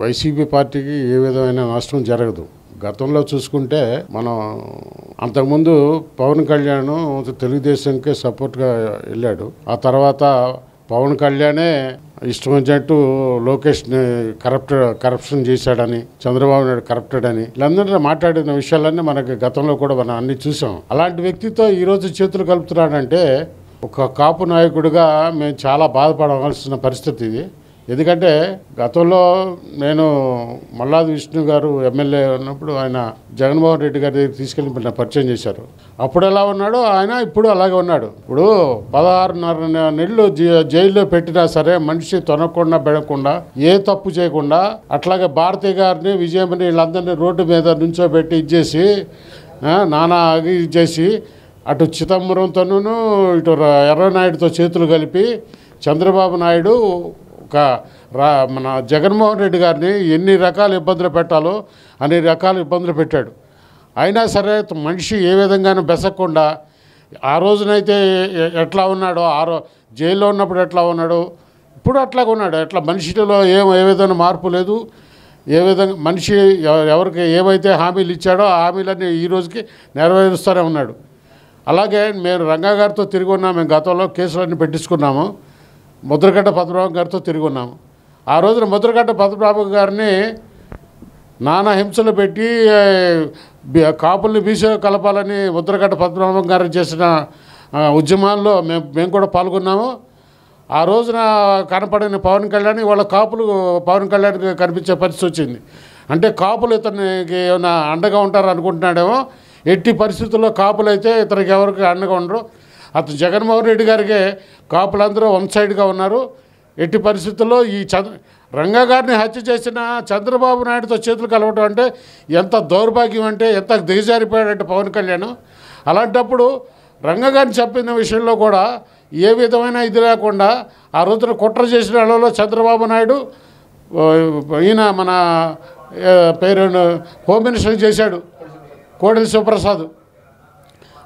YCP పార్టీకి ఏ విధమైన నష్టం జరగదు గతంలో చూసుకుంటే మనం అంతకుముందు పవన్ కళ్యాణ్ తెలుగుదేశంకే సపోర్ట్గా వెళ్ళాడు ఆ తర్వాత పవన్ కళ్యాణే ఇష్టం వచ్చినట్టు లోకేష్ని కరప్ట్ కరప్షన్ చేశాడని చంద్రబాబు నాయుడు కరప్టెడ్ అని వీళ్ళందరూ మాట్లాడిన విషయాలన్నీ మనకి గతంలో కూడా మనం అన్ని చూసాం అలాంటి వ్యక్తితో ఈరోజు చేతులు కలుపుతున్నాడంటే ఒక కాపు నాయకుడిగా మేము చాలా బాధపడవలసిన పరిస్థితి ఇది ఎందుకంటే గతంలో నేను మల్లాది విష్ణు గారు ఎమ్మెల్యే ఉన్నప్పుడు ఆయన జగన్మోహన్ రెడ్డి గారి దగ్గర తీసుకెళ్ళి పరిచయం చేశారు అప్పుడు ఎలా ఉన్నాడో ఆయన ఇప్పుడు అలాగే ఉన్నాడు ఇప్పుడు పదహారున్నర నెలలు జైల్లో పెట్టినా సరే మనిషి తొనకుండా పెడకుండా ఏ తప్పు చేయకుండా అట్లాగే భారతీయ గారిని విజయమని వీళ్ళందరినీ రోడ్డు మీద నుంచోబెట్టి ఇచ్చేసి నానా చేసి అటు చిదంబరంతోనూ ఇటు ఎర్రనాయుడుతో చేతులు కలిపి చంద్రబాబు నాయుడు రా మన జగన్మోహన్ రెడ్డి గారిని ఎన్ని రకాల ఇబ్బందులు పెట్టాలో అన్ని రకాల ఇబ్బందులు పెట్టాడు అయినా సరే మనిషి ఏ విధంగానూ బెసకుండా ఆ రోజునైతే ఎట్లా ఉన్నాడో ఆ రో జైల్లో ఉన్నప్పుడు ఎట్లా ఉన్నాడో ఇప్పుడు అట్లా ఉన్నాడు ఎట్లా మనిషిలో ఏం ఏ విధంగా మార్పు లేదు ఏ విధంగా మనిషి ఎవరికి ఏమైతే హామీలు ఇచ్చాడో ఆ హామీలన్నీ ఈ రోజుకి నెరవేరుస్తూనే ఉన్నాడు అలాగే మేము రంగా గారితో తిరిగి ఉన్నాము మేము గతంలో కేసులన్నీ పెట్టించుకున్నాము ముద్రగడ్డ పద్మనాభం గారితో తిరిగి ఉన్నాము ఆ రోజున ముద్రగడ్డ పద్మనాభం గారిని నానా హింసలు పెట్టి కాపుల్ని బీసీ కలపాలని ముద్రగడ్డ పద్మనాభం గారు చేసిన ఉద్యమాల్లో మేము మేము కూడా పాల్గొన్నాము ఆ రోజున కనపడిన పవన్ కళ్యాణ్ వాళ్ళ కాపులు పవన్ కళ్యాణ్ కనిపించే పరిస్థితి వచ్చింది అంటే కాపులు ఇతనికి ఏమైనా అండగా ఉంటారు అనుకుంటున్నాడేమో ఎట్టి పరిస్థితుల్లో కాపులు అయితే ఇతనికి ఎవరికి అండగా ఉండరు అతను జగన్మోహన్ రెడ్డి గారికే కాపులందరూ వన్ సైడ్గా ఉన్నారు ఎట్టి పరిస్థితుల్లో ఈ చంద్ర రంగా గారిని హత్య చేసిన చంద్రబాబు నాయుడుతో చేతులు కలవటం అంటే ఎంత దౌర్భాగ్యం అంటే ఎంత దిగజారిపోయాడంటే పవన్ కళ్యాణ్ అలాంటప్పుడు రంగా గారిని చెప్పిన విషయంలో కూడా ఏ విధమైన ఇది లేకుండా ఆ రోజున కుట్ర చేసిన వాళ్ళలో చంద్రబాబు నాయుడు ఈయన మన పేరు హోమ్ మినిస్టర్ చేశాడు కోడెల శివప్రసాద్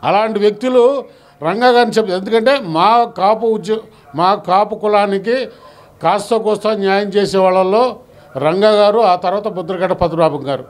అలాంటి వ్యక్తులు రంగా గారిని చెప్తాను ఎందుకంటే మా కాపు ఉద్యో మా కాపు కులానికి కాస్త కోస్త న్యాయం చేసే వాళ్ళల్లో రంగా గారు ఆ తర్వాత బుద్రగడ్డ పద్మనాభం గారు